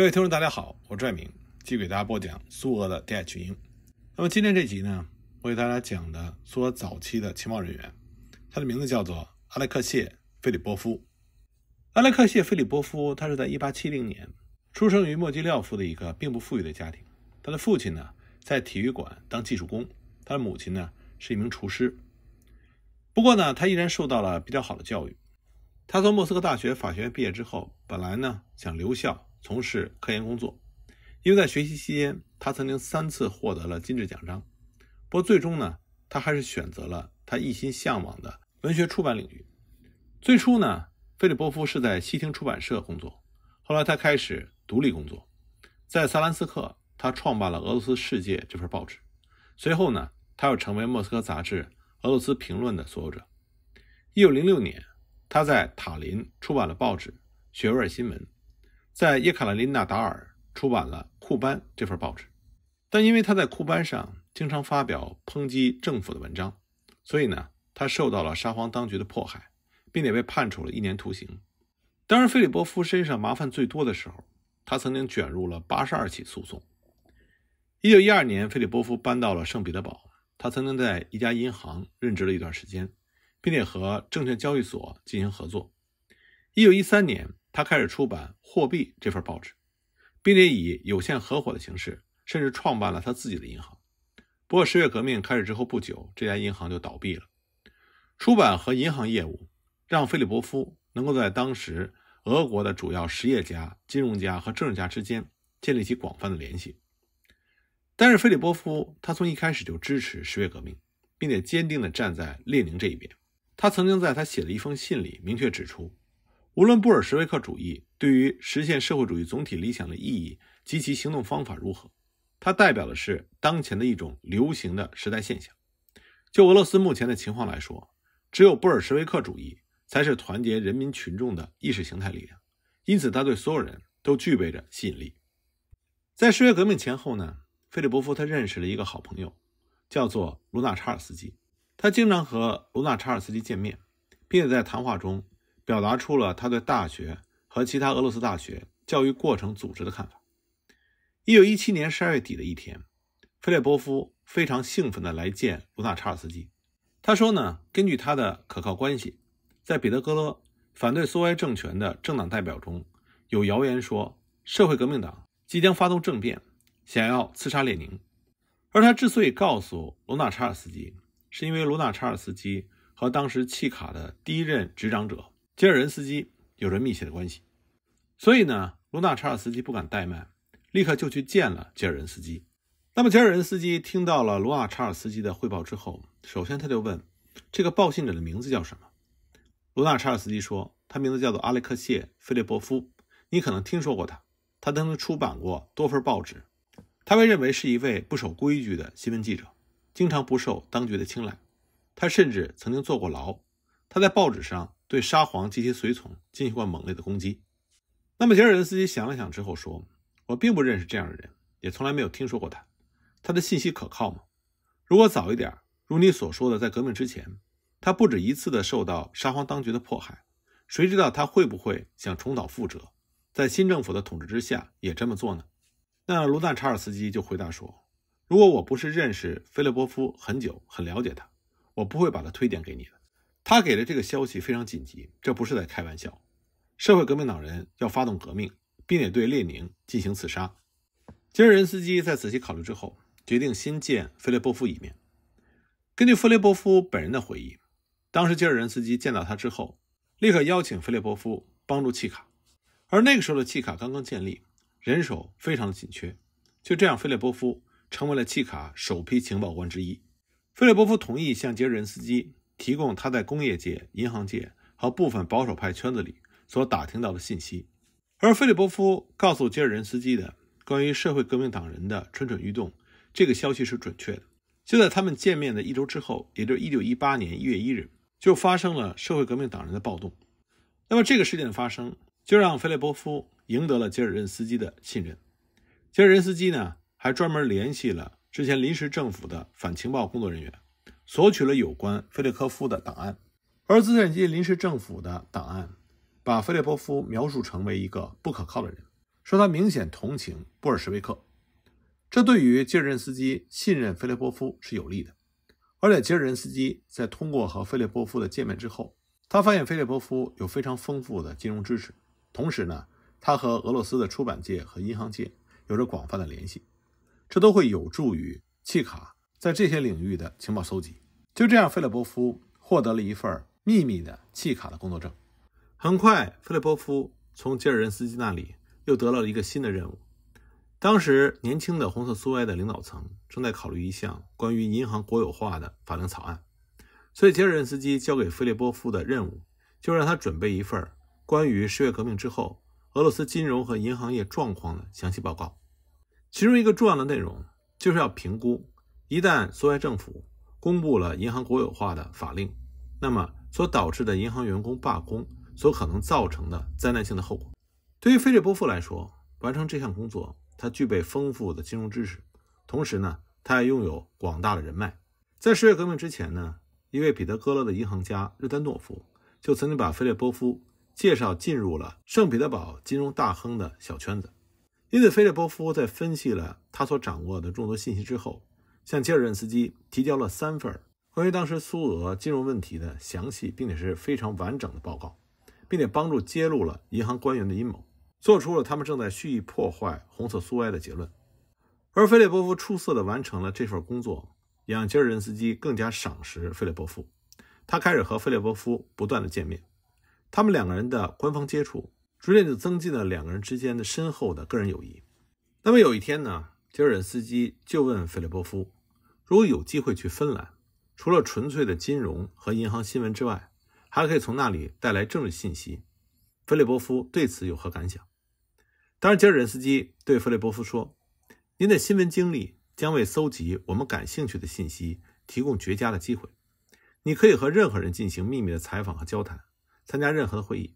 各位听众，大家好，我是爱明，继续给大家播讲苏俄的二群英。那么今天这集呢，我给大家讲的苏俄早期的情报人员，他的名字叫做阿莱克谢·菲里波夫。阿莱克谢·菲里波夫，他是在一八七零年出生于莫吉廖夫的一个并不富裕的家庭。他的父亲呢，在体育馆当技术工，他的母亲呢，是一名厨师。不过呢，他依然受到了比较好的教育。他从莫斯科大学法学院毕业之后，本来呢，想留校。从事科研工作，因为在学习期间，他曾经三次获得了金质奖章。不过最终呢，他还是选择了他一心向往的文学出版领域。最初呢，菲利波夫是在西厅出版社工作，后来他开始独立工作。在萨兰斯克，他创办了《俄罗斯世界》这份报纸。随后呢，他又成为《莫斯科杂志》《俄罗斯评论》的所有者。1906年，他在塔林出版了报纸《学位新闻》。在叶卡捷琳娜达尔出版了库班这份报纸，但因为他在库班上经常发表抨击政府的文章，所以呢，他受到了沙皇当局的迫害，并且被判处了一年徒刑。当然，菲利波夫身上麻烦最多的时候，他曾经卷入了八十二起诉讼。一九一二年，菲利波夫搬到了圣彼得堡，他曾经在一家银行任职了一段时间，并且和证券交易所进行合作。一九一三年。他开始出版《货币》这份报纸，并且以有限合伙的形式，甚至创办了他自己的银行。不过，十月革命开始之后不久，这家银行就倒闭了。出版和银行业务让菲利波夫能够在当时俄国的主要实业家、金融家和政治家之间建立起广泛的联系。但是，菲利波夫他从一开始就支持十月革命，并且坚定地站在列宁这一边。他曾经在他写的一封信里明确指出。无论布尔什维克主义对于实现社会主义总体理想的意义及其行动方法如何，它代表的是当前的一种流行的时代现象。就俄罗斯目前的情况来说，只有布尔什维克主义才是团结人民群众的意识形态力量，因此它对所有人都具备着吸引力。在十月革命前后呢，费利伯夫他认识了一个好朋友，叫做卢纳查尔斯基，他经常和卢纳查尔斯基见面，并且在谈话中。表达出了他对大学和其他俄罗斯大学教育过程组织的看法。一九一七年十二月底的一天，费列波夫非常兴奋地来见卢纳查尔斯基。他说：“呢，根据他的可靠关系，在彼得格勒反对苏维埃政权的政党代表中有谣言说，社会革命党即将发动政变，想要刺杀列宁。”而他之所以告诉罗纳查尔斯基，是因为罗纳查尔斯基和当时契卡的第一任执掌者。杰尔任斯基有着密切的关系，所以呢，卢纳查尔斯基不敢怠慢，立刻就去见了杰尔任斯基。那么，杰尔任斯基听到了卢纳查尔斯基的汇报之后，首先他就问这个报信者的名字叫什么。卢纳查尔斯基说，他名字叫做阿列克谢·菲列波夫，你可能听说过他，他曾经出版过多份报纸，他被认为是一位不守规矩的新闻记者，经常不受当局的青睐，他甚至曾经坐过牢。他在报纸上。对沙皇及其随从进行过猛烈的攻击。那么杰尔任斯基想了想之后说：“我并不认识这样的人，也从来没有听说过他。他的信息可靠吗？如果早一点，如你所说的，在革命之前，他不止一次的受到沙皇当局的迫害，谁知道他会不会想重蹈覆辙，在新政府的统治之下也这么做呢？”那卢纳查尔斯基就回答说：“如果我不是认识菲利波夫很久，很了解他，我不会把他推点给你的。”他给的这个消息非常紧急，这不是在开玩笑。社会革命党人要发动革命，并且对列宁进行刺杀。吉尔任斯基在仔细考虑之后，决定先见菲列波夫一面。根据菲列波夫本人的回忆，当时吉尔任斯基见到他之后，立刻邀请菲列波夫帮助契卡，而那个时候的契卡刚刚建立，人手非常紧缺。就这样，菲列波夫成为了契卡首批情报官之一。菲列波夫同意向杰尔任斯基。提供他在工业界、银行界和部分保守派圈子里所打听到的信息，而菲利波夫告诉吉尔任斯基的关于社会革命党人的蠢蠢欲动，这个消息是准确的。就在他们见面的一周之后，也就是1918年1月1日，就发生了社会革命党人的暴动。那么这个事件的发生，就让菲利波夫赢得了吉尔任斯基的信任。吉尔任斯基呢，还专门联系了之前临时政府的反情报工作人员。索取了有关菲利科夫的档案，而资产阶级临时政府的档案把菲利波夫描述成为一个不可靠的人，说他明显同情布尔什维克。这对于杰尔任斯基信任菲利波夫是有利的。而且吉尔任斯基在通过和菲利波夫的见面之后，他发现菲利波夫有非常丰富的金融知识，同时呢，他和俄罗斯的出版界和银行界有着广泛的联系，这都会有助于契卡在这些领域的情报搜集。就这样，费列波夫获得了一份秘密的契卡的工作证。很快，费列波夫从吉尔任斯基那里又得到了一个新的任务。当时，年轻的红色苏维埃的领导层正在考虑一项关于银行国有化的法令草案，所以吉尔任斯基交给费列波夫的任务就是让他准备一份关于十月革命之后俄罗斯金融和银行业状况的详细报告。其中一个重要的内容就是要评估一旦苏维埃政府。公布了银行国有化的法令，那么所导致的银行员工罢工，所可能造成的灾难性的后果，对于菲利波夫来说，完成这项工作，他具备丰富的金融知识，同时呢，他还拥有广大的人脉。在十月革命之前呢，一位彼得格勒的银行家日丹诺夫就曾经把菲利波夫介绍进入了圣彼得堡金融大亨的小圈子。因此，菲利波夫在分析了他所掌握的众多信息之后。向切尔任斯基提交了三份关于当时苏俄金融问题的详细，并且是非常完整的报告，并且帮助揭露了银行官员的阴谋，做出了他们正在蓄意破坏红色苏埃的结论。而费列波夫出色地完成了这份工作，也让切尔任斯基更加赏识费列波夫。他开始和费列波夫不断地见面，他们两个人的官方接触逐渐就增进了两个人之间的深厚的个人友谊。那么有一天呢，杰尔任斯基就问费列波夫。如果有机会去芬兰，除了纯粹的金融和银行新闻之外，还可以从那里带来政治信息。弗利波夫对此有何感想？当然，杰尔任斯基对弗利波夫说：“您的新闻经历将为搜集我们感兴趣的信息提供绝佳的机会。你可以和任何人进行秘密的采访和交谈，参加任何的会议。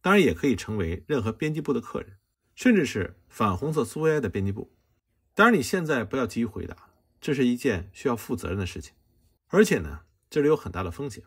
当然，也可以成为任何编辑部的客人，甚至是反红色苏维埃的编辑部。当然，你现在不要急于回答。”这是一件需要负责任的事情，而且呢，这里有很大的风险。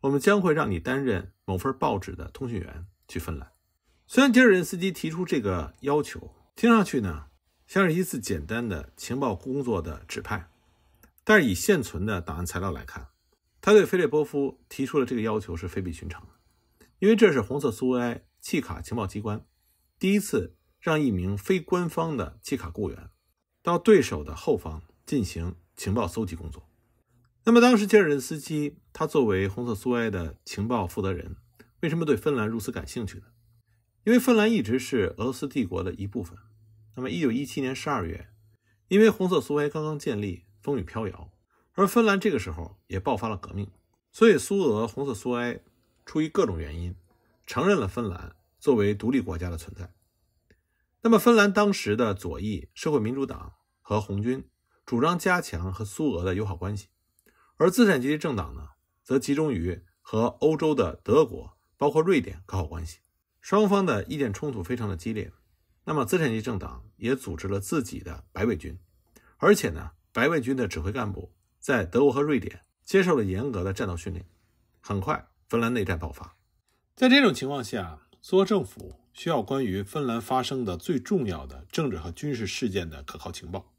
我们将会让你担任某份报纸的通讯员去芬兰。虽然吉尔任斯基提出这个要求，听上去呢像是一次简单的情报工作的指派，但是以现存的档案材料来看，他对菲列波夫提出的这个要求是非比寻常的，因为这是红色苏维埃契卡情报机关第一次让一名非官方的契卡雇员到对手的后方。进行情报搜集工作。那么，当时切尔任斯基他作为红色苏埃的情报负责人，为什么对芬兰如此感兴趣呢？因为芬兰一直是俄罗斯帝国的一部分。那么，一九一七年十二月，因为红色苏埃刚刚建立，风雨飘摇，而芬兰这个时候也爆发了革命，所以苏俄红色苏埃出于各种原因，承认了芬兰作为独立国家的存在。那么，芬兰当时的左翼社会民主党和红军。主张加强和苏俄的友好关系，而资产阶级政党呢，则集中于和欧洲的德国，包括瑞典搞好关系。双方的意见冲突非常的激烈。那么资产阶级政党也组织了自己的白卫军，而且呢，白卫军的指挥干部在德国和瑞典接受了严格的战斗训练。很快，芬兰内战爆发。在这种情况下，苏俄政府需要关于芬兰发生的最重要的政治和军事事件的可靠情报。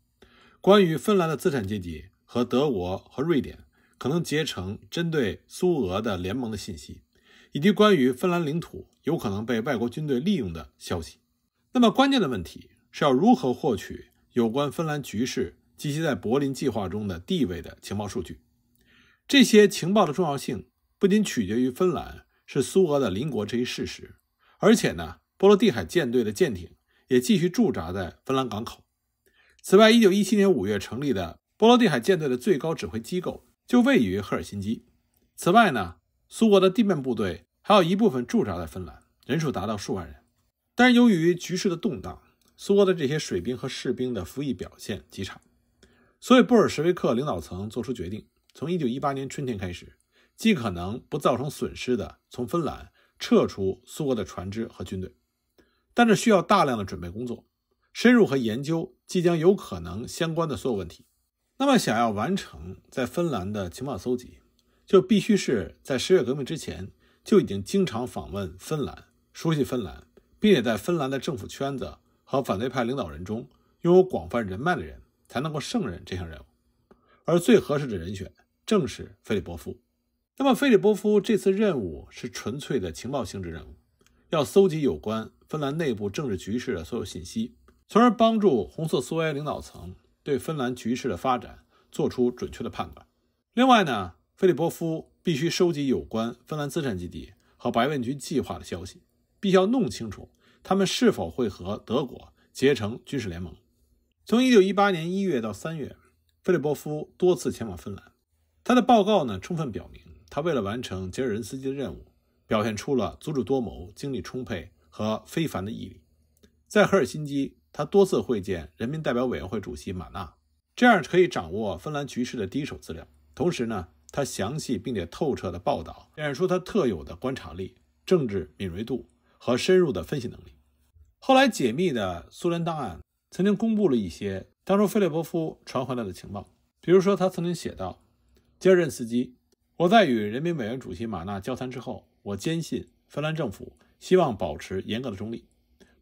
关于芬兰的资产阶级和德国和瑞典可能结成针对苏俄的联盟的信息，以及关于芬兰领土有可能被外国军队利用的消息。那么，关键的问题是要如何获取有关芬兰局势及其在柏林计划中的地位的情报数据。这些情报的重要性不仅取决于芬兰是苏俄的邻国这一事实，而且呢，波罗的海舰队的舰艇也继续驻扎在芬兰港口。此外，一九一七年五月成立的波罗的海舰队的最高指挥机构就位于赫尔辛基。此外呢，苏俄的地面部队还有一部分驻扎在芬兰，人数达到数万人。但是由于局势的动荡，苏俄的这些水兵和士兵的服役表现极差，所以布尔什维克领导层做出决定，从一九一八年春天开始，尽可能不造成损失的从芬兰撤出苏俄的船只和军队，但这需要大量的准备工作。深入和研究即将有可能相关的所有问题。那么，想要完成在芬兰的情报搜集，就必须是在十月革命之前就已经经常访问芬兰、熟悉芬兰，并且在芬兰的政府圈子和反对派领导人中拥有广泛人脉的人才能够胜任这项任务。而最合适的人选正是菲利波夫。那么，菲利波夫这次任务是纯粹的情报性质任务，要搜集有关芬兰内部政治局势的所有信息。从而帮助红色苏维埃领导层对芬兰局势的发展做出准确的判断。另外呢，菲利波夫必须收集有关芬兰资产基地和白问军计划的消息，必须要弄清楚他们是否会和德国结成军事联盟。从一九一八年一月到三月，菲利波夫多次前往芬兰。他的报告呢，充分表明他为了完成捷尔任斯基的任务，表现出了足智多谋、精力充沛和非凡的毅力。在赫尔辛基。他多次会见人民代表委员会主席马纳，这样可以掌握芬兰局势的第一手资料。同时呢，他详细并且透彻的报道，显示出他特有的观察力、政治敏锐度和深入的分析能力。后来解密的苏联档案曾经公布了一些当初菲列波夫传回来的情报，比如说他曾经写道：“杰尔任斯基，我在与人民委员主席马纳交谈之后，我坚信芬兰政府希望保持严格的中立，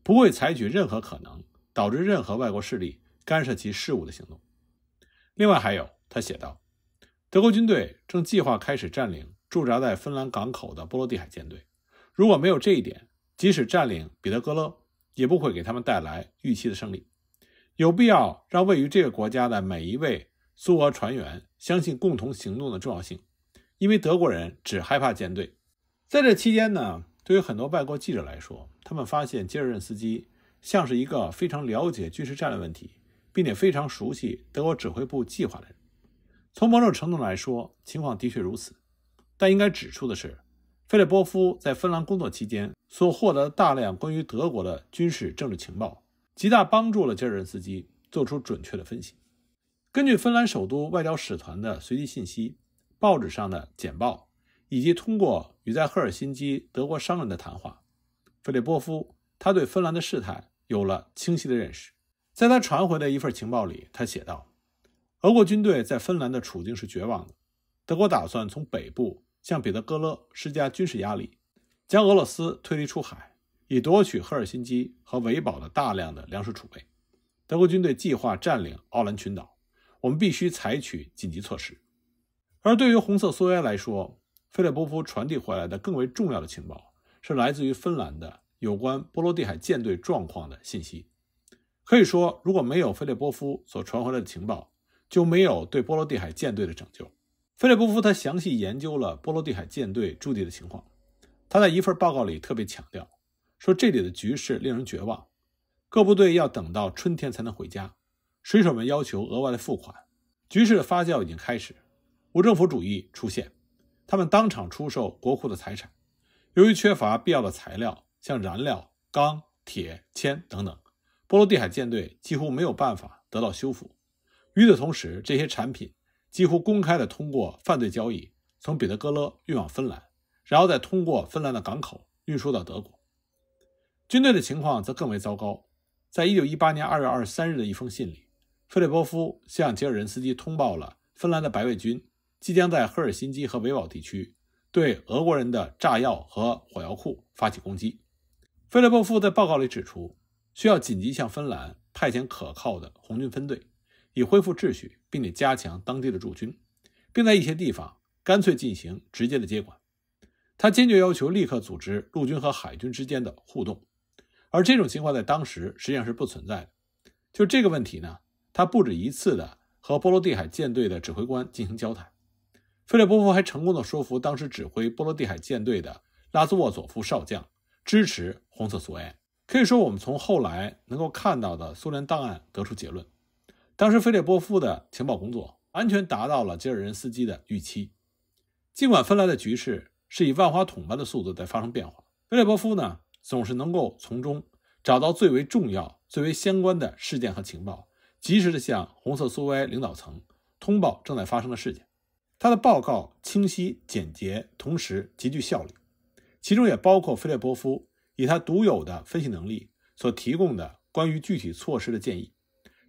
不会采取任何可能。”导致任何外国势力干涉其事务的行动。另外，还有他写道：“德国军队正计划开始占领驻扎在芬兰港口的波罗的海舰队。如果没有这一点，即使占领彼得格勒，也不会给他们带来预期的胜利。有必要让位于这个国家的每一位苏俄船员相信共同行动的重要性，因为德国人只害怕舰队。”在这期间呢，对于很多外国记者来说，他们发现杰尔任斯基。像是一个非常了解军事战略问题，并且非常熟悉德国指挥部计划的人。从某种程度来说，情况的确如此。但应该指出的是，费列波夫在芬兰工作期间所获得大量关于德国的军事政治情报，极大帮助了基尔任斯基做出准确的分析。根据芬兰首都外交使团的随机信息、报纸上的简报，以及通过与在赫尔辛基德国商人的谈话，费列波夫。他对芬兰的事态有了清晰的认识。在他传回的一份情报里，他写道：“俄国军队在芬兰的处境是绝望的。德国打算从北部向彼得格勒施加军事压力，将俄罗斯推离出海，以夺取赫尔辛基和维堡的大量的粮食储备。德国军队计划占领奥兰群岛。我们必须采取紧急措施。”而对于红色苏维埃来说，费列波夫传递回来的更为重要的情报是来自于芬兰的。有关波罗的海舰队状况的信息，可以说，如果没有菲利波夫所传回来的情报，就没有对波罗的海舰队的拯救。菲利波夫他详细研究了波罗的海舰队驻地的情况，他在一份报告里特别强调说：“这里的局势令人绝望，各部队要等到春天才能回家，水手们要求额外的付款，局势的发酵已经开始，无政府主义出现，他们当场出售国库的财产，由于缺乏必要的材料。”像燃料、钢铁、铅等等，波罗的海舰队几乎没有办法得到修复。与此同时，这些产品几乎公开的通过犯罪交易从彼得格勒运往芬兰，然后再通过芬兰的港口运输到德国。军队的情况则更为糟糕。在一九一八年二月二十三日的一封信里，费列波夫向杰尔任斯基通报了芬兰的白卫军即将在赫尔辛基和维堡地区对俄国人的炸药和火药库发起攻击。费列波夫在报告里指出，需要紧急向芬兰派遣可靠的红军分队，以恢复秩序，并且加强当地的驻军，并在一些地方干脆进行直接的接管。他坚决要求立刻组织陆军和海军之间的互动，而这种情况在当时实际上是不存在的。就这个问题呢，他不止一次的和波罗的海舰队的指挥官进行交谈。费列波夫还成功的说服当时指挥波罗的海舰队的拉兹沃佐夫少将。支持红色苏维埃，可以说，我们从后来能够看到的苏联档案得出结论，当时菲列波夫的情报工作完全达到了捷尔任斯基的预期。尽管芬兰的局势是以万花筒般的速度在发生变化，菲列波夫呢总是能够从中找到最为重要、最为相关的事件和情报，及时的向红色苏维埃领导层通报正在发生的事件。他的报告清晰简洁，同时极具效率。其中也包括菲利波夫以他独有的分析能力所提供的关于具体措施的建议。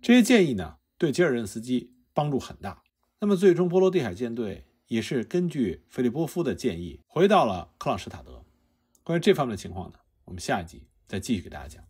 这些建议呢，对吉尔任斯基帮助很大。那么最终波罗的海舰队也是根据菲利波夫的建议回到了克朗施塔德。关于这方面的情况呢，我们下一集再继续给大家讲。